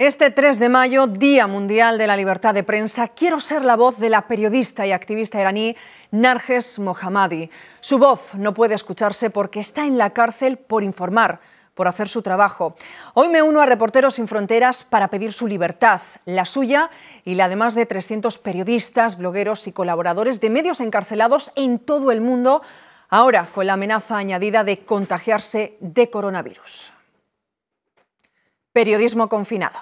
Este 3 de mayo, Día Mundial de la Libertad de Prensa, quiero ser la voz de la periodista y activista iraní Narges Mohammadi. Su voz no puede escucharse porque está en la cárcel por informar, por hacer su trabajo. Hoy me uno a Reporteros Sin Fronteras para pedir su libertad, la suya y la de más de 300 periodistas, blogueros y colaboradores de medios encarcelados en todo el mundo, ahora con la amenaza añadida de contagiarse de coronavirus. Periodismo confinado.